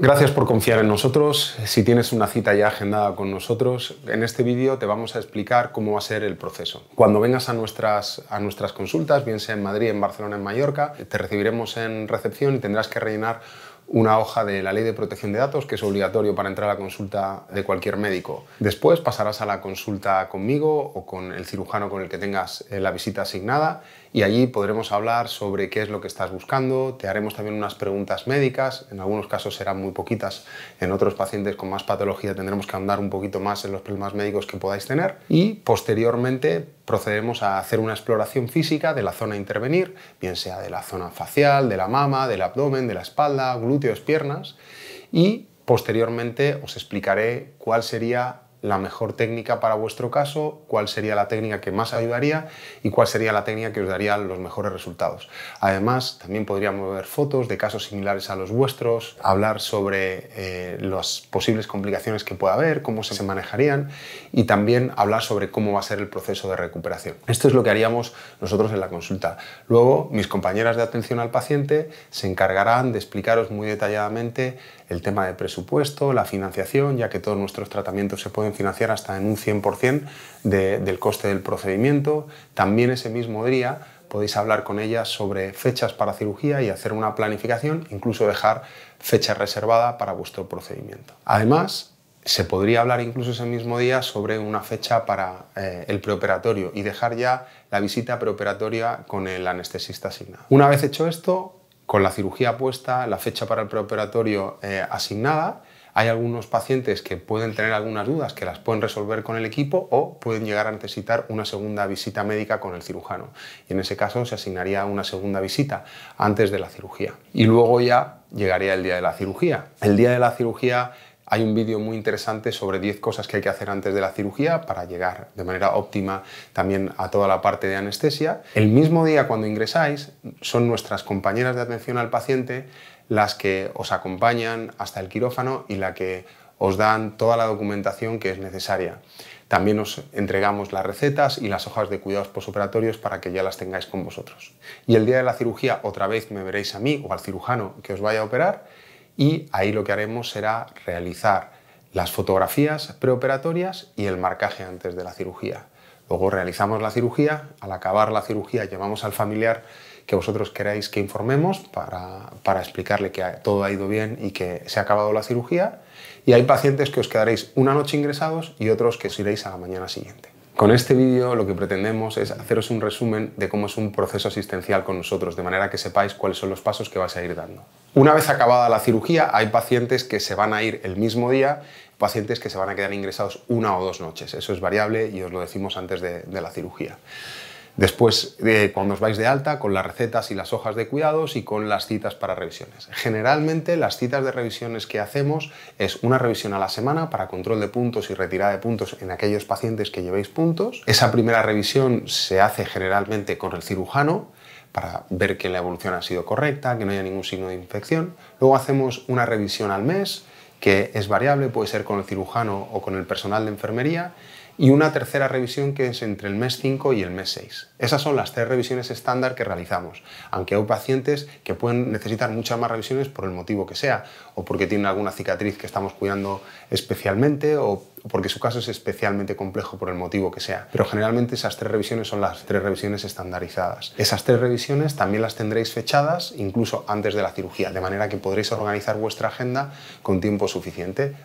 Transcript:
Gracias por confiar en nosotros. Si tienes una cita ya agendada con nosotros, en este vídeo te vamos a explicar cómo va a ser el proceso. Cuando vengas a nuestras, a nuestras consultas, bien sea en Madrid, en Barcelona, en Mallorca, te recibiremos en recepción y tendrás que rellenar una hoja de la ley de protección de datos que es obligatorio para entrar a la consulta de cualquier médico. Después pasarás a la consulta conmigo o con el cirujano con el que tengas eh, la visita asignada y allí podremos hablar sobre qué es lo que estás buscando, te haremos también unas preguntas médicas, en algunos casos serán muy poquitas, en otros pacientes con más patología tendremos que andar un poquito más en los problemas médicos que podáis tener y posteriormente procedemos a hacer una exploración física de la zona a intervenir, bien sea de la zona facial, de la mama, del abdomen, de la espalda, glúteos, piernas, y posteriormente os explicaré cuál sería la mejor técnica para vuestro caso, cuál sería la técnica que más ayudaría y cuál sería la técnica que os daría los mejores resultados. Además, también podríamos ver fotos de casos similares a los vuestros, hablar sobre eh, las posibles complicaciones que pueda haber, cómo se manejarían y también hablar sobre cómo va a ser el proceso de recuperación. Esto es lo que haríamos nosotros en la consulta. Luego, mis compañeras de atención al paciente se encargarán de explicaros muy detalladamente el tema de presupuesto, la financiación, ya que todos nuestros tratamientos se pueden financiar hasta en un 100% del coste del procedimiento. También ese mismo día podéis hablar con ellas sobre fechas para cirugía y hacer una planificación, incluso dejar fecha reservada para vuestro procedimiento. Además, se podría hablar incluso ese mismo día sobre una fecha para eh, el preoperatorio y dejar ya la visita preoperatoria con el anestesista asignado. Una vez hecho esto, con la cirugía puesta, la fecha para el preoperatorio eh, asignada, hay algunos pacientes que pueden tener algunas dudas que las pueden resolver con el equipo o pueden llegar a necesitar una segunda visita médica con el cirujano. Y en ese caso se asignaría una segunda visita antes de la cirugía. Y luego ya llegaría el día de la cirugía. El día de la cirugía hay un vídeo muy interesante sobre 10 cosas que hay que hacer antes de la cirugía para llegar de manera óptima también a toda la parte de anestesia. El mismo día cuando ingresáis, son nuestras compañeras de atención al paciente las que os acompañan hasta el quirófano y la que os dan toda la documentación que es necesaria. También os entregamos las recetas y las hojas de cuidados posoperatorios para que ya las tengáis con vosotros. Y el día de la cirugía otra vez me veréis a mí o al cirujano que os vaya a operar y ahí lo que haremos será realizar las fotografías preoperatorias y el marcaje antes de la cirugía. Luego realizamos la cirugía, al acabar la cirugía llamamos al familiar que vosotros queráis que informemos para, explicarle que todo ha ido bien y que se ha acabado la cirugía. Y hay pacientes que os quedaréis una noche ingresados y otros que os iréis a la mañana siguiente. Con este vídeo lo que pretendemos es haceros un resumen de cómo es un proceso asistencial con nosotros, de manera que sepáis cuáles son los pasos que vas a ir dando. Una vez acabada la cirugía, hay pacientes que se van a ir el mismo día, pacientes que se van a quedar ingresados una o dos noches. Eso es variable y os lo decimos antes de, de la cirugía. Después, eh, cuando os vais de alta, con las recetas y las hojas de cuidados y con las citas para revisiones. Generalmente, las citas de revisiones que hacemos es una revisión a la semana para control de puntos y retirada de puntos en aquellos pacientes que llevéis puntos. Esa primera revisión se hace generalmente con el cirujano para ver que la evolución ha sido correcta, que no haya ningún signo de infección. Luego hacemos una revisión al mes, que es variable, puede ser con el cirujano o con el personal de enfermería y una tercera revisión que es entre el mes 5 y el mes 6. Esas son las tres revisiones estándar que realizamos, aunque hay pacientes que pueden necesitar muchas más revisiones por el motivo que sea, o porque tienen alguna cicatriz que estamos cuidando especialmente, o porque su caso es especialmente complejo por el motivo que sea. Pero generalmente esas tres revisiones son las tres revisiones estandarizadas. Esas tres revisiones también las tendréis fechadas incluso antes de la cirugía, de manera que podréis organizar vuestra agenda con tiempo suficiente.